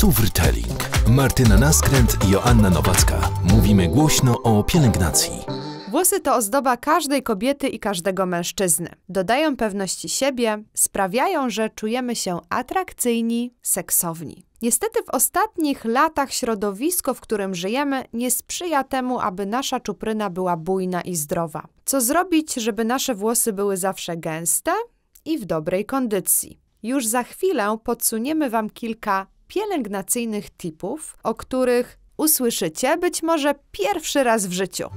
Suwrytelling. Martyna Naskręt i Joanna Nowacka. Mówimy głośno o pielęgnacji. Włosy to ozdoba każdej kobiety i każdego mężczyzny. Dodają pewności siebie, sprawiają, że czujemy się atrakcyjni, seksowni. Niestety w ostatnich latach środowisko, w którym żyjemy, nie sprzyja temu, aby nasza czupryna była bujna i zdrowa. Co zrobić, żeby nasze włosy były zawsze gęste i w dobrej kondycji? Już za chwilę podsuniemy Wam kilka pielęgnacyjnych tipów, o których usłyszycie być może pierwszy raz w życiu.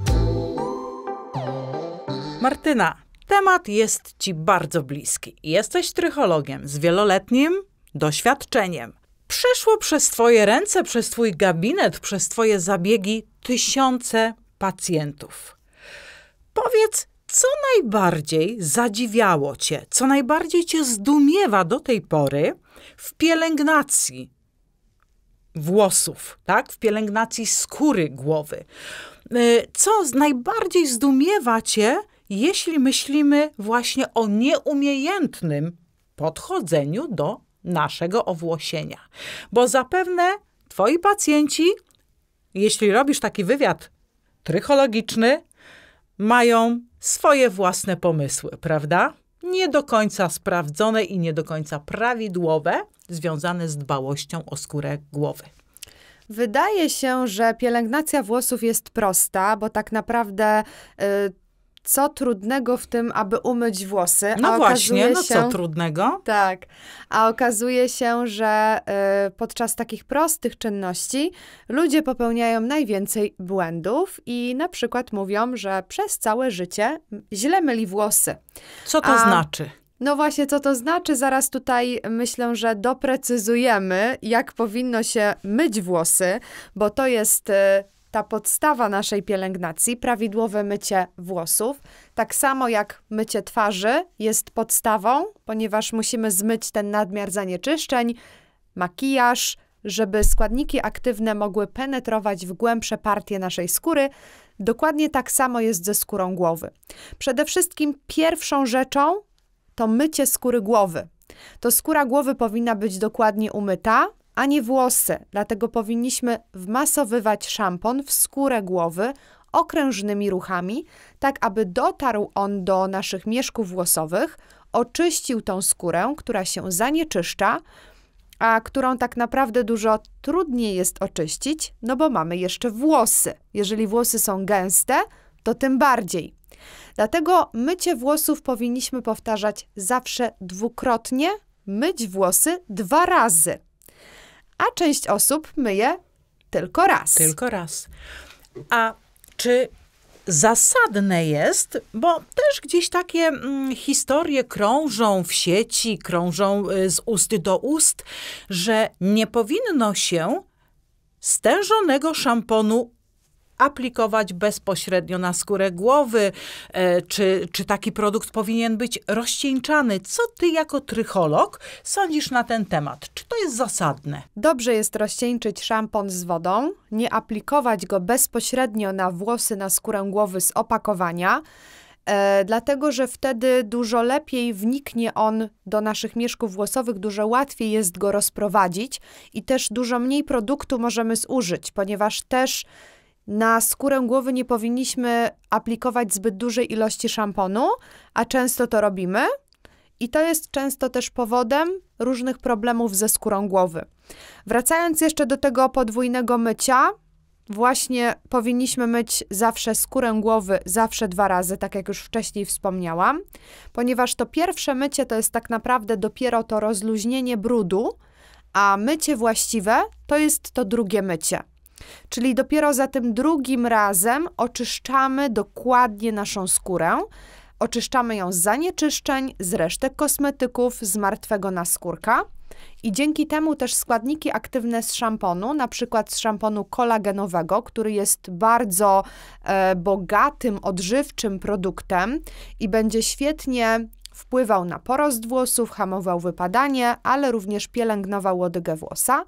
Martyna, temat jest Ci bardzo bliski. Jesteś trychologiem z wieloletnim doświadczeniem. Przeszło przez Twoje ręce, przez Twój gabinet, przez Twoje zabiegi tysiące pacjentów. Powiedz, co najbardziej zadziwiało Cię, co najbardziej Cię zdumiewa do tej pory w pielęgnacji włosów, tak? W pielęgnacji skóry głowy. E, co najbardziej zdumiewa cię, jeśli myślimy właśnie o nieumiejętnym podchodzeniu do naszego owłosienia. Bo zapewne twoi pacjenci, jeśli robisz taki wywiad trychologiczny, mają swoje własne pomysły, prawda? nie do końca sprawdzone i nie do końca prawidłowe, związane z dbałością o skórę głowy. Wydaje się, że pielęgnacja włosów jest prosta, bo tak naprawdę y, co trudnego w tym, aby umyć włosy. No właśnie, no co trudnego? Tak. A okazuje się, że y, podczas takich prostych czynności ludzie popełniają najwięcej błędów i na przykład mówią, że przez całe życie źle myli włosy. Co to a, znaczy? No właśnie, co to znaczy? Zaraz tutaj myślę, że doprecyzujemy, jak powinno się myć włosy, bo to jest y, ta podstawa naszej pielęgnacji, prawidłowe mycie włosów, tak samo jak mycie twarzy jest podstawą, ponieważ musimy zmyć ten nadmiar zanieczyszczeń, makijaż, żeby składniki aktywne mogły penetrować w głębsze partie naszej skóry. Dokładnie tak samo jest ze skórą głowy. Przede wszystkim pierwszą rzeczą to mycie skóry głowy. To skóra głowy powinna być dokładnie umyta, a nie włosy, dlatego powinniśmy wmasowywać szampon w skórę głowy okrężnymi ruchami, tak aby dotarł on do naszych mieszków włosowych, oczyścił tą skórę, która się zanieczyszcza, a którą tak naprawdę dużo trudniej jest oczyścić, no bo mamy jeszcze włosy. Jeżeli włosy są gęste, to tym bardziej. Dlatego mycie włosów powinniśmy powtarzać zawsze dwukrotnie, myć włosy dwa razy a część osób myje tylko raz. Tylko raz. A czy zasadne jest, bo też gdzieś takie mm, historie krążą w sieci, krążą y, z ust do ust, że nie powinno się stężonego szamponu aplikować bezpośrednio na skórę głowy, e, czy, czy taki produkt powinien być rozcieńczany. Co ty jako trycholog sądzisz na ten temat? Czy to jest zasadne? Dobrze jest rozcieńczyć szampon z wodą, nie aplikować go bezpośrednio na włosy, na skórę głowy z opakowania, e, dlatego że wtedy dużo lepiej wniknie on do naszych mieszków włosowych, dużo łatwiej jest go rozprowadzić i też dużo mniej produktu możemy zużyć, ponieważ też na skórę głowy nie powinniśmy aplikować zbyt dużej ilości szamponu, a często to robimy. I to jest często też powodem różnych problemów ze skórą głowy. Wracając jeszcze do tego podwójnego mycia, właśnie powinniśmy myć zawsze skórę głowy, zawsze dwa razy, tak jak już wcześniej wspomniałam, ponieważ to pierwsze mycie to jest tak naprawdę dopiero to rozluźnienie brudu, a mycie właściwe to jest to drugie mycie. Czyli dopiero za tym drugim razem oczyszczamy dokładnie naszą skórę. Oczyszczamy ją z zanieczyszczeń, z resztek kosmetyków, z martwego naskórka. I dzięki temu też składniki aktywne z szamponu, na przykład z szamponu kolagenowego, który jest bardzo e, bogatym, odżywczym produktem i będzie świetnie Wpływał na porost włosów, hamował wypadanie, ale również pielęgnował łodygę włosa.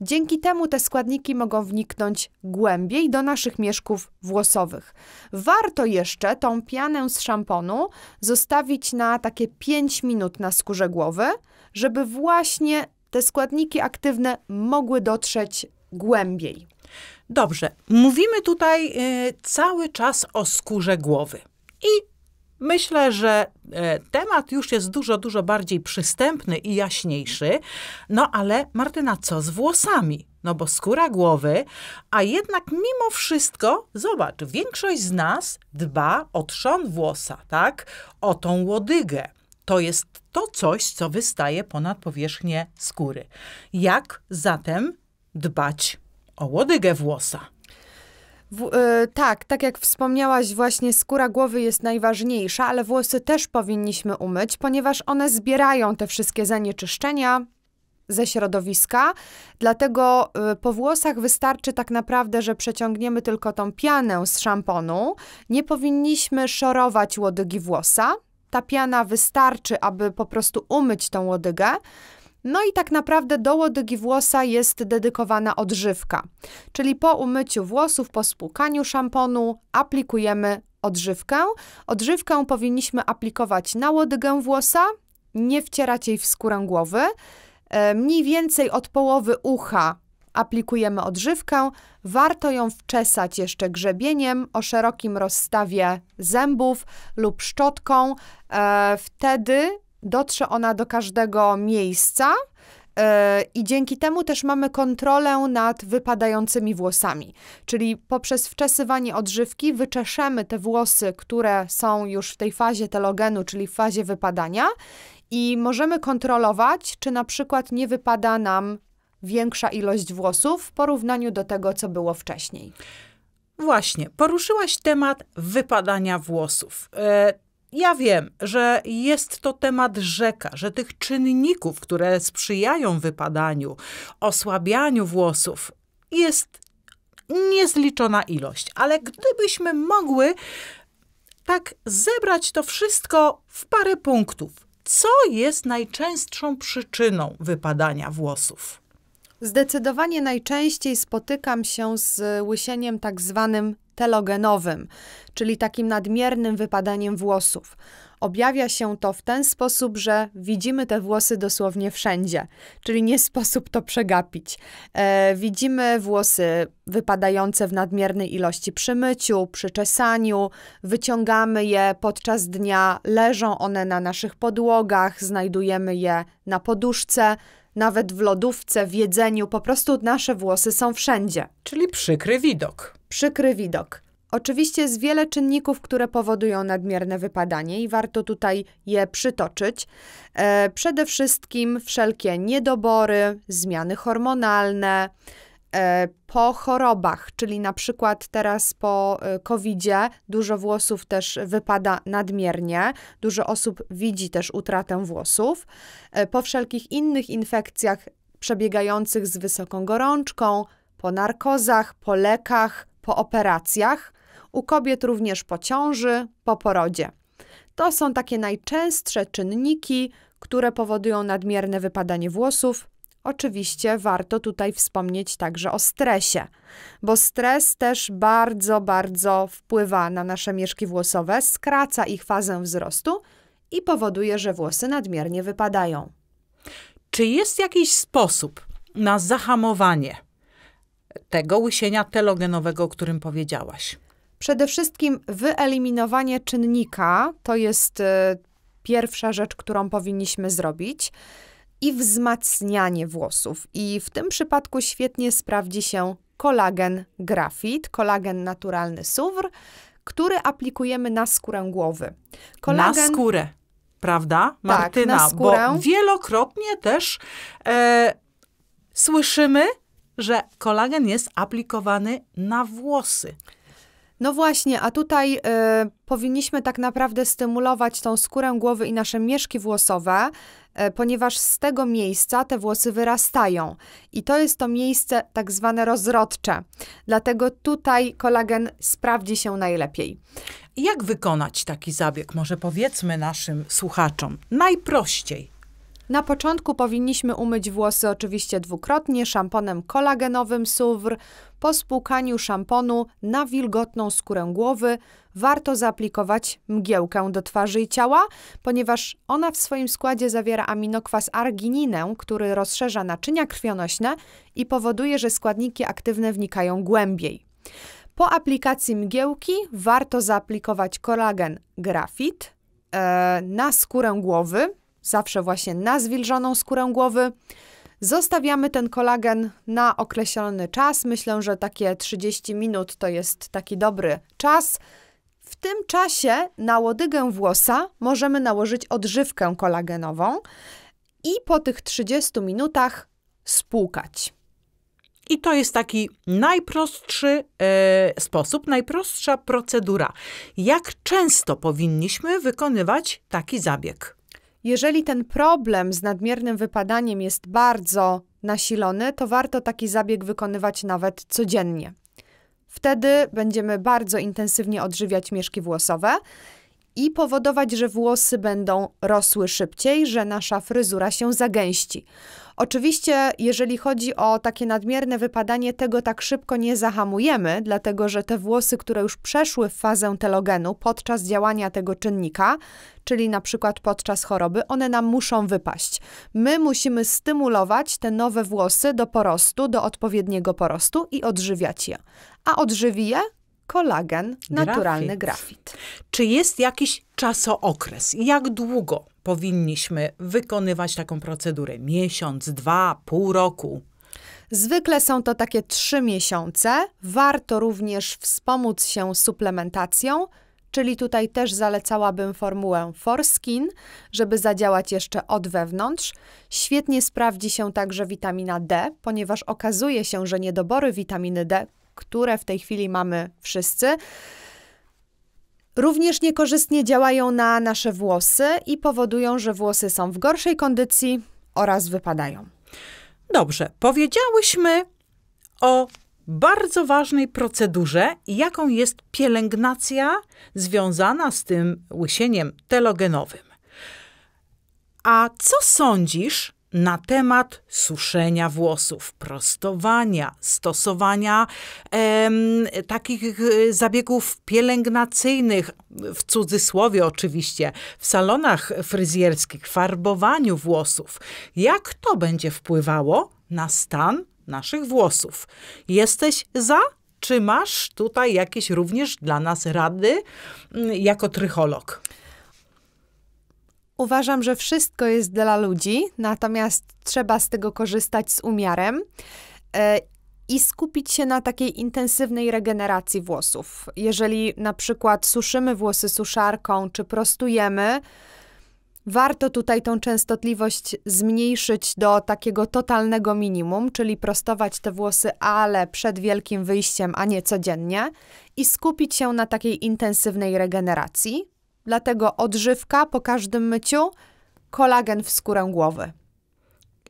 Dzięki temu te składniki mogą wniknąć głębiej do naszych mieszków włosowych. Warto jeszcze tą pianę z szamponu zostawić na takie 5 minut na skórze głowy, żeby właśnie te składniki aktywne mogły dotrzeć głębiej. Dobrze, mówimy tutaj y, cały czas o skórze głowy. I Myślę, że e, temat już jest dużo, dużo bardziej przystępny i jaśniejszy. No ale Martyna, co z włosami? No bo skóra głowy, a jednak mimo wszystko, zobacz, większość z nas dba o trzon włosa, tak? O tą łodygę. To jest to coś, co wystaje ponad powierzchnię skóry. Jak zatem dbać o łodygę włosa? W, y, tak, tak jak wspomniałaś, właśnie skóra głowy jest najważniejsza, ale włosy też powinniśmy umyć, ponieważ one zbierają te wszystkie zanieczyszczenia ze środowiska. Dlatego y, po włosach wystarczy tak naprawdę, że przeciągniemy tylko tą pianę z szamponu. Nie powinniśmy szorować łodygi włosa. Ta piana wystarczy, aby po prostu umyć tą łodygę. No i tak naprawdę do łodygi włosa jest dedykowana odżywka, czyli po umyciu włosów, po spłukaniu szamponu aplikujemy odżywkę. Odżywkę powinniśmy aplikować na łodygę włosa, nie wcierać jej w skórę głowy. E, mniej więcej od połowy ucha aplikujemy odżywkę. Warto ją wczesać jeszcze grzebieniem o szerokim rozstawie zębów lub szczotką. E, wtedy dotrze ona do każdego miejsca e, i dzięki temu też mamy kontrolę nad wypadającymi włosami. Czyli poprzez wczesywanie odżywki wyczeszemy te włosy, które są już w tej fazie telogenu, czyli w fazie wypadania i możemy kontrolować, czy na przykład nie wypada nam większa ilość włosów w porównaniu do tego, co było wcześniej. Właśnie, poruszyłaś temat wypadania włosów. E, ja wiem, że jest to temat rzeka, że tych czynników, które sprzyjają wypadaniu, osłabianiu włosów, jest niezliczona ilość. Ale gdybyśmy mogły tak zebrać to wszystko w parę punktów, co jest najczęstszą przyczyną wypadania włosów? Zdecydowanie najczęściej spotykam się z łysieniem tak zwanym telogenowym, czyli takim nadmiernym wypadaniem włosów. Objawia się to w ten sposób, że widzimy te włosy dosłownie wszędzie, czyli nie sposób to przegapić. E, widzimy włosy wypadające w nadmiernej ilości przy myciu, przy czesaniu, wyciągamy je podczas dnia, leżą one na naszych podłogach, znajdujemy je na poduszce, nawet w lodówce, w jedzeniu, po prostu nasze włosy są wszędzie. Czyli przykry widok. Przykry widok. Oczywiście jest wiele czynników, które powodują nadmierne wypadanie i warto tutaj je przytoczyć. E, przede wszystkim wszelkie niedobory, zmiany hormonalne, e, po chorobach, czyli na przykład teraz po e, COVID-zie dużo włosów też wypada nadmiernie, dużo osób widzi też utratę włosów. E, po wszelkich innych infekcjach przebiegających z wysoką gorączką, po narkozach, po lekach, po operacjach, u kobiet również po ciąży, po porodzie. To są takie najczęstsze czynniki, które powodują nadmierne wypadanie włosów. Oczywiście warto tutaj wspomnieć także o stresie, bo stres też bardzo, bardzo wpływa na nasze mieszki włosowe, skraca ich fazę wzrostu i powoduje, że włosy nadmiernie wypadają. Czy jest jakiś sposób na zahamowanie tego łysienia telogenowego, o którym powiedziałaś? Przede wszystkim wyeliminowanie czynnika to jest y, pierwsza rzecz, którą powinniśmy zrobić. I wzmacnianie włosów. I w tym przypadku świetnie sprawdzi się kolagen grafit, kolagen naturalny suwr, który aplikujemy na skórę głowy. Kolagen... Na skórę, prawda, tak, Martyna? Tak, na skórę. Bo wielokrotnie też e, słyszymy, że kolagen jest aplikowany na włosy. No właśnie, a tutaj y, powinniśmy tak naprawdę stymulować tą skórę głowy i nasze mieszki włosowe, y, ponieważ z tego miejsca te włosy wyrastają. I to jest to miejsce tak zwane rozrodcze. Dlatego tutaj kolagen sprawdzi się najlepiej. Jak wykonać taki zabieg? Może powiedzmy naszym słuchaczom. Najprościej. Na początku powinniśmy umyć włosy oczywiście dwukrotnie szamponem kolagenowym Suwr. Po spłukaniu szamponu na wilgotną skórę głowy warto zaaplikować mgiełkę do twarzy i ciała, ponieważ ona w swoim składzie zawiera aminokwas argininę, który rozszerza naczynia krwionośne i powoduje, że składniki aktywne wnikają głębiej. Po aplikacji mgiełki warto zaaplikować kolagen grafit e, na skórę głowy, zawsze właśnie na zwilżoną skórę głowy. Zostawiamy ten kolagen na określony czas. Myślę, że takie 30 minut to jest taki dobry czas. W tym czasie na łodygę włosa możemy nałożyć odżywkę kolagenową i po tych 30 minutach spłukać. I to jest taki najprostszy e, sposób, najprostsza procedura. Jak często powinniśmy wykonywać taki zabieg? Jeżeli ten problem z nadmiernym wypadaniem jest bardzo nasilony, to warto taki zabieg wykonywać nawet codziennie. Wtedy będziemy bardzo intensywnie odżywiać mieszki włosowe i powodować, że włosy będą rosły szybciej, że nasza fryzura się zagęści. Oczywiście, jeżeli chodzi o takie nadmierne wypadanie, tego tak szybko nie zahamujemy, dlatego że te włosy, które już przeszły fazę telogenu podczas działania tego czynnika, czyli na przykład podczas choroby, one nam muszą wypaść. My musimy stymulować te nowe włosy do porostu, do odpowiedniego porostu i odżywiać je. A odżywi je kolagen, naturalny grafit. grafit. Czy jest jakiś czasookres? Jak długo powinniśmy wykonywać taką procedurę? Miesiąc, dwa, pół roku? Zwykle są to takie trzy miesiące. Warto również wspomóc się suplementacją, czyli tutaj też zalecałabym formułę Forskin, żeby zadziałać jeszcze od wewnątrz. Świetnie sprawdzi się także witamina D, ponieważ okazuje się, że niedobory witaminy D, które w tej chwili mamy wszyscy, Również niekorzystnie działają na nasze włosy i powodują, że włosy są w gorszej kondycji oraz wypadają. Dobrze, powiedziałyśmy o bardzo ważnej procedurze, jaką jest pielęgnacja związana z tym łysieniem telogenowym. A co sądzisz na temat suszenia włosów, prostowania, stosowania em, takich e, zabiegów pielęgnacyjnych, w cudzysłowie oczywiście, w salonach fryzjerskich, farbowaniu włosów. Jak to będzie wpływało na stan naszych włosów? Jesteś za? Czy masz tutaj jakieś również dla nas rady mm, jako trycholog? Uważam, że wszystko jest dla ludzi, natomiast trzeba z tego korzystać z umiarem e, i skupić się na takiej intensywnej regeneracji włosów. Jeżeli na przykład suszymy włosy suszarką czy prostujemy, warto tutaj tą częstotliwość zmniejszyć do takiego totalnego minimum, czyli prostować te włosy, ale przed wielkim wyjściem, a nie codziennie i skupić się na takiej intensywnej regeneracji. Dlatego odżywka po każdym myciu, kolagen w skórę głowy.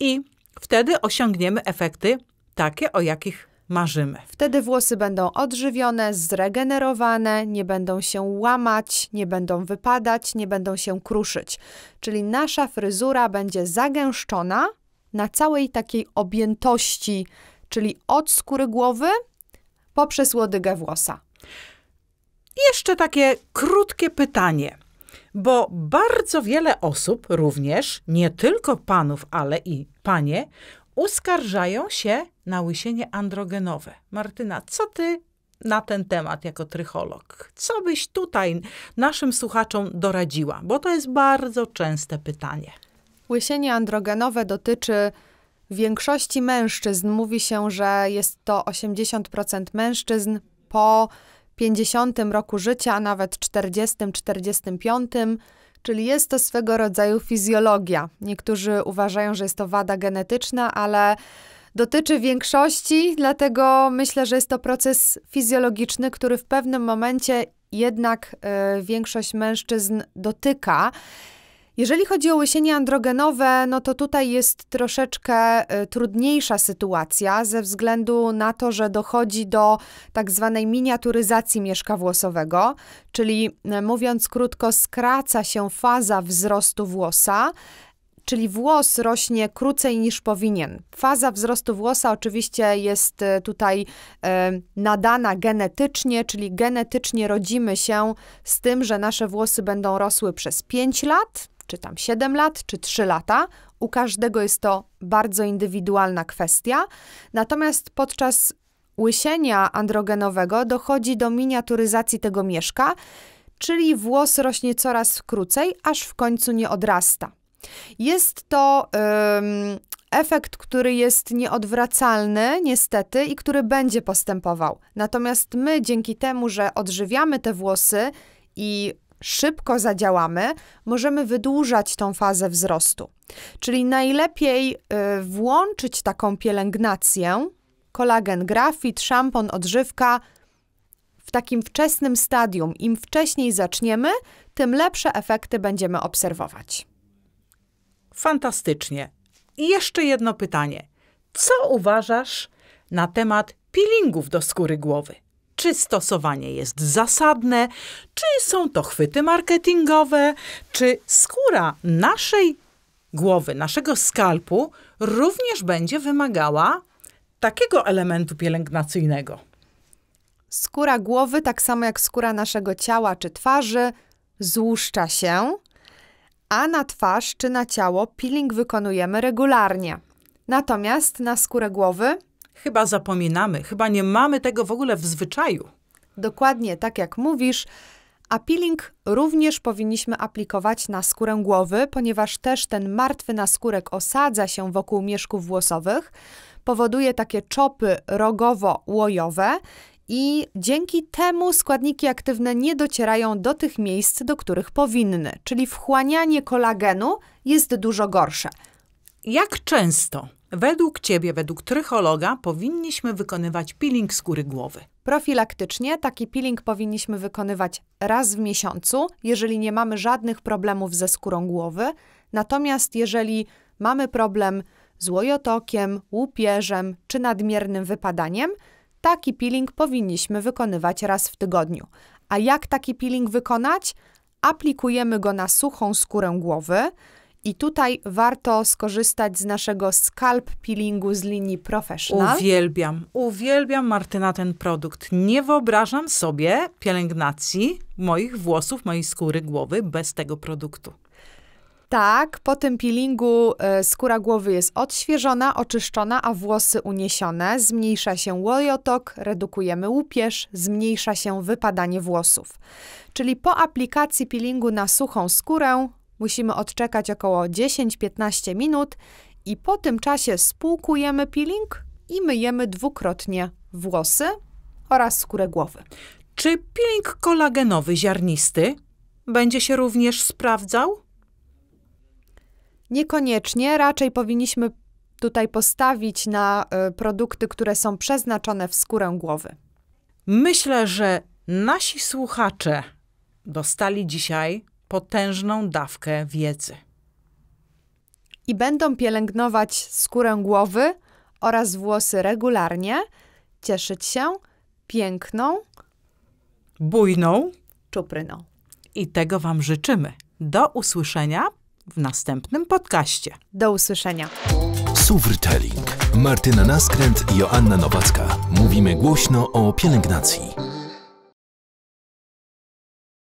I wtedy osiągniemy efekty takie, o jakich marzymy. Wtedy włosy będą odżywione, zregenerowane, nie będą się łamać, nie będą wypadać, nie będą się kruszyć. Czyli nasza fryzura będzie zagęszczona na całej takiej objętości, czyli od skóry głowy poprzez łodygę włosa. Jeszcze takie krótkie pytanie, bo bardzo wiele osób również, nie tylko panów, ale i panie, uskarżają się na łysienie androgenowe. Martyna, co ty na ten temat jako trycholog? Co byś tutaj naszym słuchaczom doradziła? Bo to jest bardzo częste pytanie. Łysienie androgenowe dotyczy większości mężczyzn. Mówi się, że jest to 80% mężczyzn po 50 roku życia, a nawet 40-45, czyli jest to swego rodzaju fizjologia. Niektórzy uważają, że jest to wada genetyczna, ale dotyczy większości, dlatego myślę, że jest to proces fizjologiczny, który w pewnym momencie jednak y, większość mężczyzn dotyka. Jeżeli chodzi o łysienie androgenowe, no to tutaj jest troszeczkę e, trudniejsza sytuacja ze względu na to, że dochodzi do tak zwanej miniaturyzacji mieszka włosowego, czyli e, mówiąc krótko, skraca się faza wzrostu włosa czyli włos rośnie krócej niż powinien. Faza wzrostu włosa oczywiście jest e, tutaj nadana genetycznie, czyli genetycznie rodzimy się z tym, że nasze włosy będą rosły przez 5 lat czy tam 7 lat, czy 3 lata. U każdego jest to bardzo indywidualna kwestia. Natomiast podczas łysienia androgenowego dochodzi do miniaturyzacji tego mieszka, czyli włos rośnie coraz krócej, aż w końcu nie odrasta. Jest to efekt, który jest nieodwracalny, niestety, i który będzie postępował. Natomiast my, dzięki temu, że odżywiamy te włosy i szybko zadziałamy, możemy wydłużać tą fazę wzrostu. Czyli najlepiej y, włączyć taką pielęgnację, kolagen grafit, szampon, odżywka w takim wczesnym stadium. Im wcześniej zaczniemy, tym lepsze efekty będziemy obserwować. Fantastycznie. I jeszcze jedno pytanie. Co uważasz na temat peelingów do skóry głowy? czy stosowanie jest zasadne, czy są to chwyty marketingowe, czy skóra naszej głowy, naszego skalpu również będzie wymagała takiego elementu pielęgnacyjnego. Skóra głowy, tak samo jak skóra naszego ciała czy twarzy, złuszcza się, a na twarz czy na ciało peeling wykonujemy regularnie. Natomiast na skórę głowy chyba zapominamy, chyba nie mamy tego w ogóle w zwyczaju. Dokładnie tak jak mówisz. A peeling również powinniśmy aplikować na skórę głowy, ponieważ też ten martwy naskórek osadza się wokół mieszków włosowych, powoduje takie czopy rogowo-łojowe i dzięki temu składniki aktywne nie docierają do tych miejsc, do których powinny, czyli wchłanianie kolagenu jest dużo gorsze. Jak często Według Ciebie, według trychologa, powinniśmy wykonywać peeling skóry głowy. Profilaktycznie taki peeling powinniśmy wykonywać raz w miesiącu, jeżeli nie mamy żadnych problemów ze skórą głowy. Natomiast jeżeli mamy problem z łojotokiem, łupieżem czy nadmiernym wypadaniem, taki peeling powinniśmy wykonywać raz w tygodniu. A jak taki peeling wykonać? Aplikujemy go na suchą skórę głowy. I tutaj warto skorzystać z naszego scalp peelingu z linii Professional. Uwielbiam, uwielbiam Martyna ten produkt. Nie wyobrażam sobie pielęgnacji moich włosów, mojej skóry głowy bez tego produktu. Tak, po tym peelingu e, skóra głowy jest odświeżona, oczyszczona, a włosy uniesione, zmniejsza się łojotok, redukujemy łupież, zmniejsza się wypadanie włosów. Czyli po aplikacji peelingu na suchą skórę Musimy odczekać około 10-15 minut i po tym czasie spłukujemy peeling i myjemy dwukrotnie włosy oraz skórę głowy. Czy peeling kolagenowy ziarnisty będzie się również sprawdzał? Niekoniecznie, raczej powinniśmy tutaj postawić na y, produkty, które są przeznaczone w skórę głowy. Myślę, że nasi słuchacze dostali dzisiaj potężną dawkę wiedzy. I będą pielęgnować skórę głowy oraz włosy regularnie, cieszyć się piękną, bujną czupryną. I tego Wam życzymy. Do usłyszenia w następnym podcaście. Do usłyszenia. Suwrytelling. Martyna Naskręt i Joanna Nowacka. Mówimy głośno o pielęgnacji.